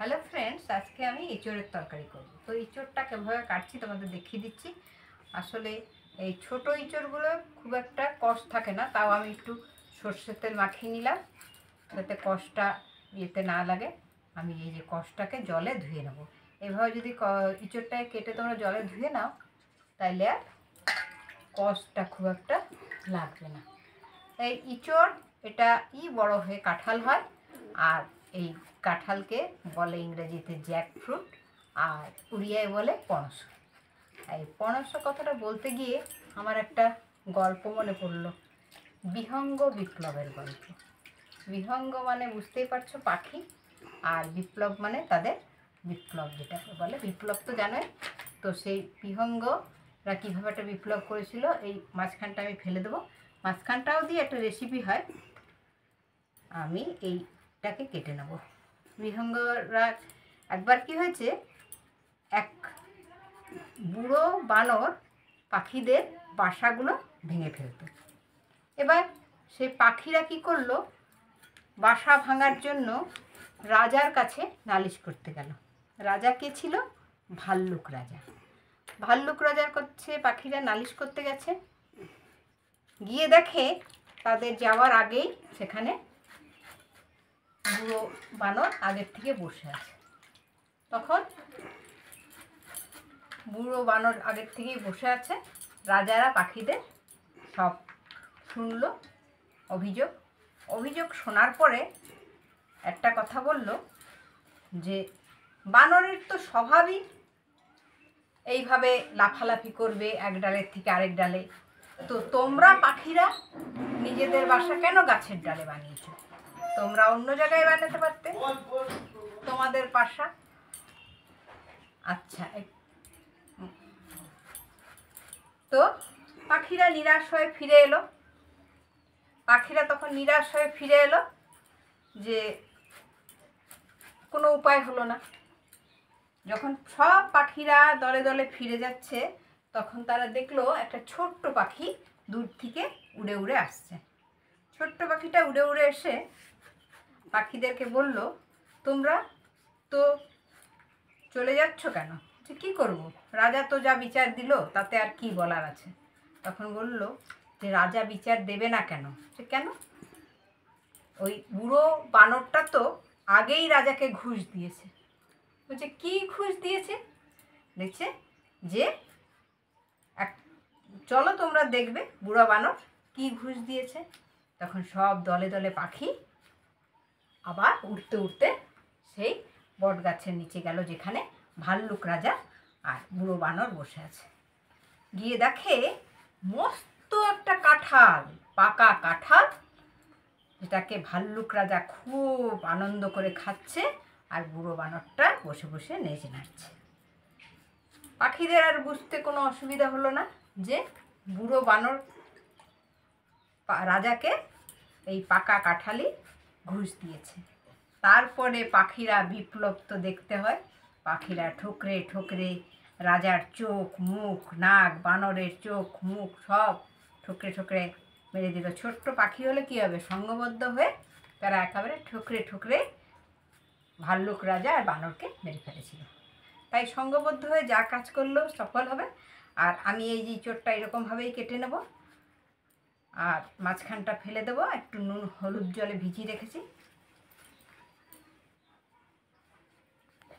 hello friends আজকে আমি এঁচোড়ের তরকারি করব তো এঁচোড়টা কীভাবে কাটছি তোমাদের দেখিয়ে দিচ্ছি আসলে এই ছোট এঁচোড়গুলো খুব একটা কষ থাকে না তাও আমি একটু সর্ষের তেল মাখিয়ে নিলাম যাতে কষটা ইয়েতে না লাগে আমি এই যে কষটাকে জলে ধুয়ে নেব এভাবে যদি ইঁচড়টাকে কেটে তোমরা জলে ধুয়ে নাও তাইলে আর কষটা খুব একটা লাগবে না এই ইঁচড় এটা ই বড় হয়ে কাঁঠাল হয় আর এই কাঁঠালকে বলে ইংরেজিতে জ্যাক ফ্রুট আর উড়িয়ায় বলে পনস এই পনস কথাটা বলতে গিয়ে আমার একটা গল্প মনে পড়ল বিহঙ্গ বিপ্লবের গল্প বিহঙ্গ মানে বুঝতেই পারছো পাখি আর বিপ্লব মানে তাদের বিপ্লব যেটাকে বলে বিপ্লব তো জানোই তো সেই বিহঙ্গরা কীভাবে একটা বিপ্লব করেছিল এই মাঝখানটা আমি ফেলে দেবো মাঝখানটাও দিয়ে একটা রেসিপি হয় আমি এই টাকে কেটে নেব মৃহঙ্গরা একবার কি হয়েছে এক বুড়ো বানর পাখিদের বাসাগুলো ভেঙে ফেলত এবার সে পাখিরা কি করলো বাসা ভাঙার জন্য রাজার কাছে নালিশ করতে গেল রাজা কে ছিল ভাল্লুক রাজা ভাল্লুক রাজার কাছে পাখিরা নালিশ করতে গেছে গিয়ে দেখে তাদের যাওয়ার আগেই সেখানে বুড়ো বানর আগের থেকে বসে আছে তখন বুড়ো বানর আগের থেকেই বসে আছে রাজারা পাখিদের সব শুনল অভিযোগ অভিযোগ শোনার পরে একটা কথা বলল যে বানরের তো স্বভাবই এইভাবে লাফালাফি করবে এক ডালের থেকে আরেক ডালে তো তোমরা পাখিরা নিজেদের বাসা কেন গাছের ডালে বানিয়েছ তোমরা অন্য জায়গায় বানাতে পারতে তোমাদের পাশা আচ্ছা তো পাখিরা নিরাশ হয়ে ফিরে এলো পাখিরা তখন নিরাশ হয়ে ফিরে এলো যে কোনো উপায় হলো না যখন সব পাখিরা দলে দলে ফিরে যাচ্ছে তখন তারা দেখলো একটা ছোট্ট পাখি দূর থেকে উড়ে উড়ে আসছে ছোট্ট পাখিটা উড়ে উড়ে এসে পাখিদেরকে বলল তোমরা তো চলে যাচ্ছ কেন যে কী করবো রাজা তো যা বিচার দিল তাতে আর কি বলার আছে তখন বলল যে রাজা বিচার দেবে না কেন যে কেন ওই বুড়ো বানরটা তো আগেই রাজাকে ঘুষ দিয়েছে বলছে কি ঘুষ দিয়েছে দেখছে যে এক চলো তোমরা দেখবে বুড়ো বানর কি ঘুষ দিয়েছে তখন সব দলে দলে পাখি আবার উঠতে উঠতে সেই বট গাছের নিচে গেল যেখানে ভাল্লুক রাজা আর বুড়ো বানর বসে আছে গিয়ে দেখে মস্ত একটা কাঁঠাল পাকা কাঁঠাল যেটাকে ভাল্লুক রাজা খুব আনন্দ করে খাচ্ছে আর বুড়ো বানরটা বসে বসে নেচে নাচছে পাখিদের আর বুঝতে কোনো অসুবিধা হলো না যে বুড়ো বানর রাজাকে এই পাকা কাঁঠালি ঘুষ দিয়েছে তারপরে পাখিরা বিপ্লব তো দেখতে হয় পাখিরা ঠোকরে ঠোকরে রাজার চোখ মুখ নাক বানরের চোখ মুখ সব ঠোকরে ঠোকরে মেরে দিল ছোট্ট পাখি হলে কী হবে সঙ্গবদ্ধ হয়ে তারা একেবারে ঠোকরে ঠোকরে ভাল্লুক রাজা আর বানরকে মেরে ফেলেছিল তাই সঙ্গবদ্ধ হয়ে যা কাজ করলেও সফল হবে আর আমি এই যে চোটটা এরকমভাবেই কেটে নেবো আর মাঝখানটা ফেলে দেবো একটু নুন হলুদ জলে ভিজিয়ে রেখেছি